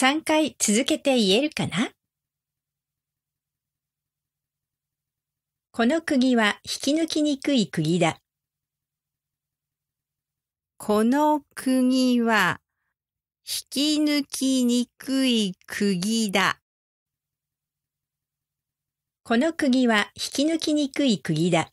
3回続けて言えるかなこの釘は引き抜きにくい釘だ。この釘は引き抜きにくい釘だ。この釘は引き抜きにくい釘だ。